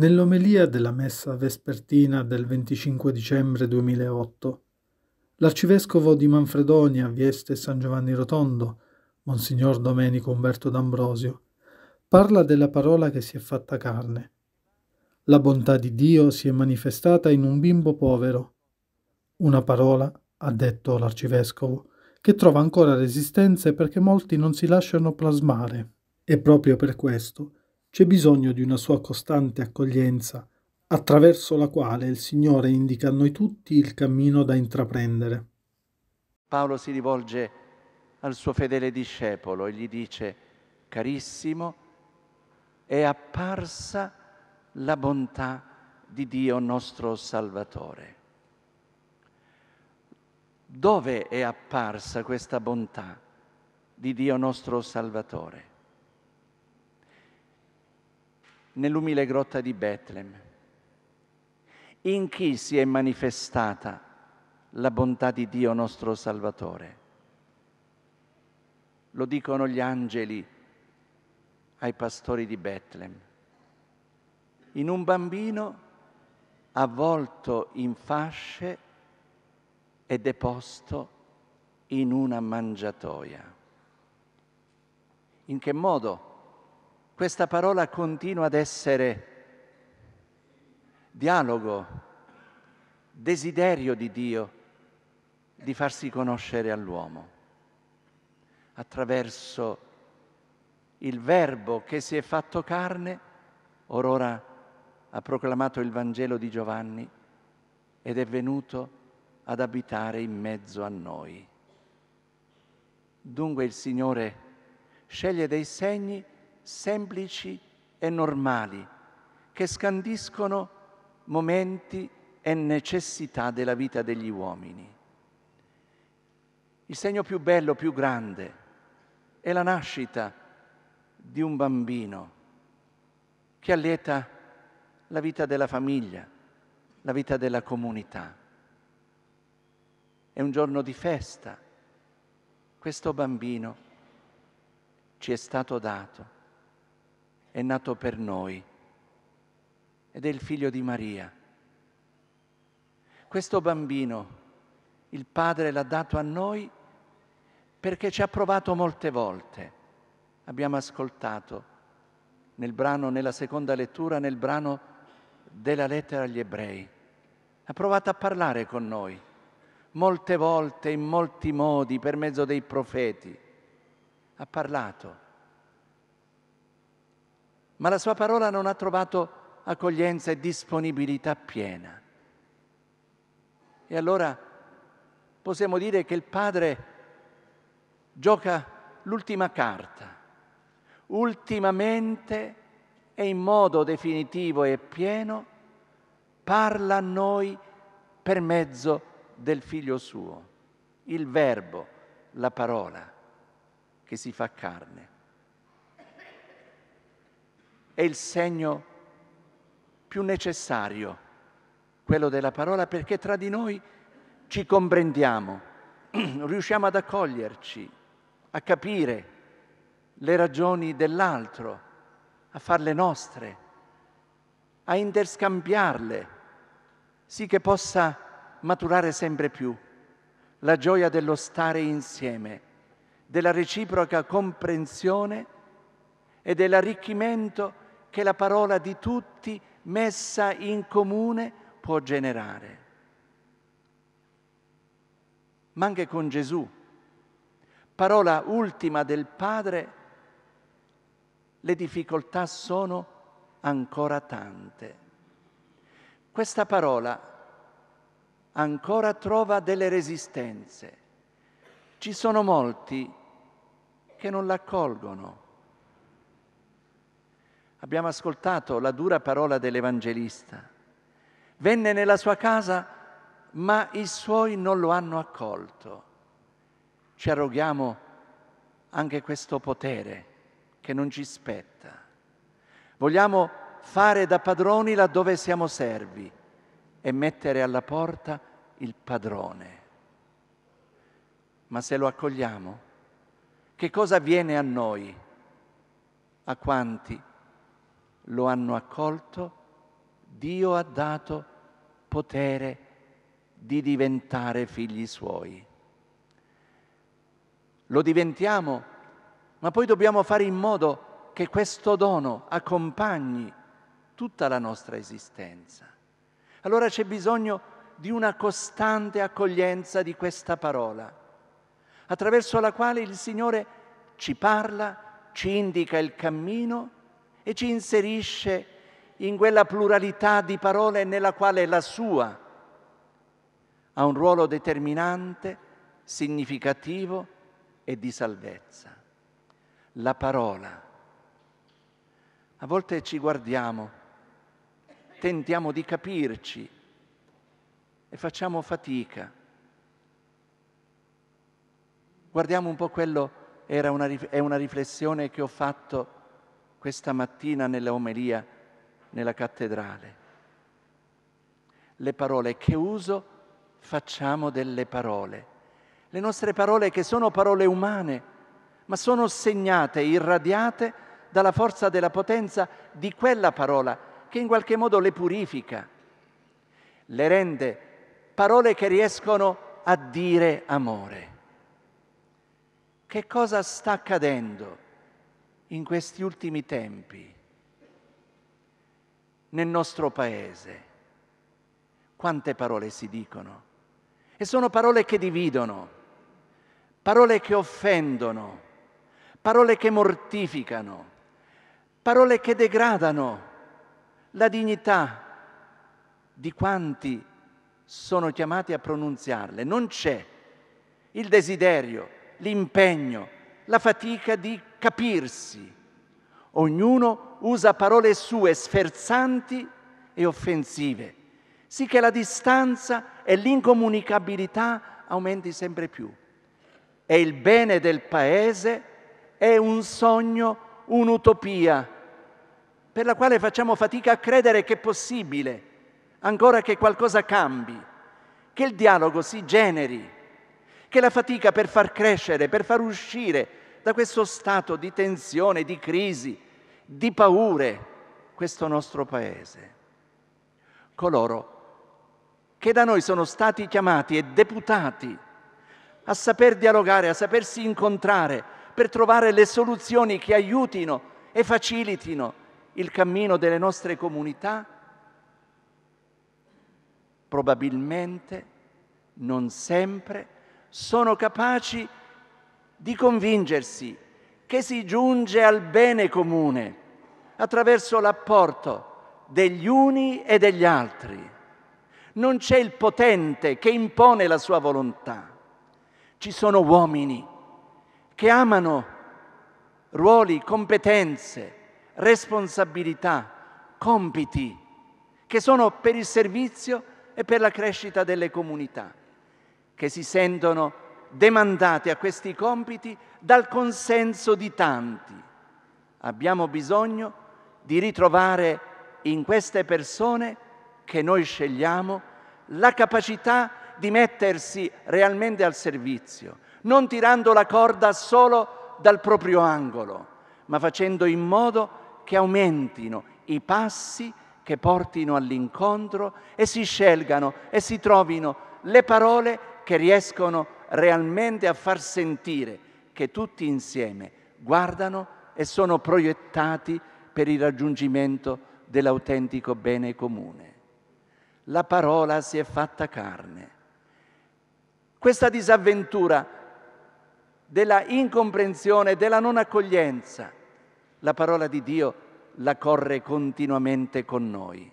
Nell'omelia della messa vespertina del 25 dicembre 2008, l'arcivescovo di Manfredonia, Vieste e San Giovanni Rotondo, Monsignor Domenico Umberto D'Ambrosio, parla della parola che si è fatta carne. La bontà di Dio si è manifestata in un bimbo povero. Una parola, ha detto l'arcivescovo, che trova ancora resistenze perché molti non si lasciano plasmare. E proprio per questo c'è bisogno di una sua costante accoglienza, attraverso la quale il Signore indica a noi tutti il cammino da intraprendere. Paolo si rivolge al suo fedele discepolo e gli dice, carissimo, è apparsa la bontà di Dio nostro Salvatore. Dove è apparsa questa bontà di Dio nostro Salvatore? nell'umile grotta di Betlem. In chi si è manifestata la bontà di Dio nostro Salvatore? Lo dicono gli angeli ai pastori di Betlem. In un bambino avvolto in fasce e deposto in una mangiatoia. In che modo? questa parola continua ad essere dialogo, desiderio di Dio di farsi conoscere all'uomo attraverso il Verbo che si è fatto carne, or ha proclamato il Vangelo di Giovanni ed è venuto ad abitare in mezzo a noi. Dunque il Signore sceglie dei segni semplici e normali che scandiscono momenti e necessità della vita degli uomini. Il segno più bello, più grande, è la nascita di un bambino che allieta la vita della famiglia, la vita della comunità. È un giorno di festa. Questo bambino ci è stato dato è nato per noi ed è il figlio di Maria. Questo bambino il Padre l'ha dato a noi perché ci ha provato molte volte. Abbiamo ascoltato nel brano, nella seconda lettura, nel brano della lettera agli ebrei. Ha provato a parlare con noi molte volte, in molti modi, per mezzo dei profeti. Ha parlato ma la sua parola non ha trovato accoglienza e disponibilità piena. E allora possiamo dire che il Padre gioca l'ultima carta. Ultimamente e in modo definitivo e pieno parla a noi per mezzo del Figlio suo, il Verbo, la parola che si fa carne è il segno più necessario, quello della parola, perché tra di noi ci comprendiamo, riusciamo ad accoglierci, a capire le ragioni dell'altro, a farle nostre, a interscambiarle, sì che possa maturare sempre più la gioia dello stare insieme, della reciproca comprensione e dell'arricchimento che la parola di tutti messa in comune può generare. Ma anche con Gesù, parola ultima del Padre, le difficoltà sono ancora tante. Questa parola ancora trova delle resistenze. Ci sono molti che non l'accolgono Abbiamo ascoltato la dura parola dell'Evangelista. Venne nella sua casa, ma i suoi non lo hanno accolto. Ci arroghiamo anche questo potere che non ci spetta. Vogliamo fare da padroni laddove siamo servi e mettere alla porta il padrone. Ma se lo accogliamo, che cosa avviene a noi, a quanti lo hanno accolto, Dio ha dato potere di diventare figli suoi. Lo diventiamo, ma poi dobbiamo fare in modo che questo dono accompagni tutta la nostra esistenza. Allora c'è bisogno di una costante accoglienza di questa parola, attraverso la quale il Signore ci parla, ci indica il cammino e ci inserisce in quella pluralità di parole nella quale la sua ha un ruolo determinante, significativo e di salvezza. La parola. A volte ci guardiamo, tentiamo di capirci e facciamo fatica. Guardiamo un po' quello, una, è una riflessione che ho fatto questa mattina nella omelia nella cattedrale. Le parole, che uso facciamo delle parole? Le nostre parole che sono parole umane, ma sono segnate, irradiate dalla forza della potenza di quella parola che in qualche modo le purifica, le rende parole che riescono a dire amore. Che cosa sta accadendo? in questi ultimi tempi nel nostro paese. Quante parole si dicono? E sono parole che dividono, parole che offendono, parole che mortificano, parole che degradano la dignità di quanti sono chiamati a pronunziarle. Non c'è il desiderio, l'impegno, la fatica di capirsi. Ognuno usa parole sue sferzanti e offensive, sì che la distanza e l'incomunicabilità aumenti sempre più. E il bene del Paese è un sogno, un'utopia, per la quale facciamo fatica a credere che è possibile, ancora che qualcosa cambi, che il dialogo si generi che la fatica per far crescere, per far uscire da questo stato di tensione, di crisi, di paure, questo nostro Paese. Coloro che da noi sono stati chiamati e deputati a saper dialogare, a sapersi incontrare, per trovare le soluzioni che aiutino e facilitino il cammino delle nostre comunità, probabilmente non sempre sono capaci di convincersi che si giunge al bene comune attraverso l'apporto degli uni e degli altri. Non c'è il potente che impone la sua volontà. Ci sono uomini che amano ruoli, competenze, responsabilità, compiti che sono per il servizio e per la crescita delle comunità che si sentono demandate a questi compiti dal consenso di tanti. Abbiamo bisogno di ritrovare in queste persone che noi scegliamo la capacità di mettersi realmente al servizio, non tirando la corda solo dal proprio angolo, ma facendo in modo che aumentino i passi che portino all'incontro e si scelgano e si trovino le parole che riescono realmente a far sentire che tutti insieme guardano e sono proiettati per il raggiungimento dell'autentico bene comune. La parola si è fatta carne. Questa disavventura della incomprensione, della non accoglienza, la parola di Dio la corre continuamente con noi.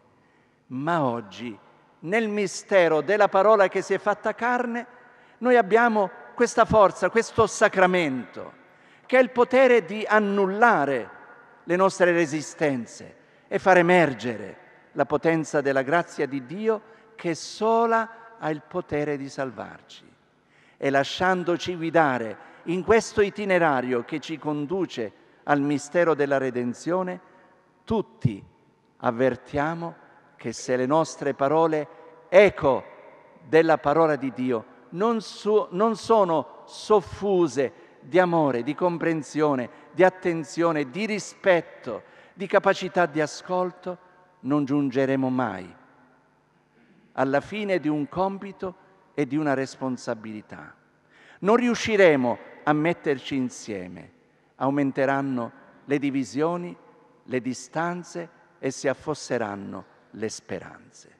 Ma oggi nel mistero della parola che si è fatta carne, noi abbiamo questa forza, questo sacramento, che è il potere di annullare le nostre resistenze e far emergere la potenza della grazia di Dio che sola ha il potere di salvarci. E lasciandoci guidare in questo itinerario che ci conduce al mistero della redenzione, tutti avvertiamo che se le nostre parole, eco della parola di Dio, non, su, non sono soffuse di amore, di comprensione, di attenzione, di rispetto, di capacità di ascolto, non giungeremo mai alla fine di un compito e di una responsabilità. Non riusciremo a metterci insieme, aumenteranno le divisioni, le distanze e si affosseranno le speranze.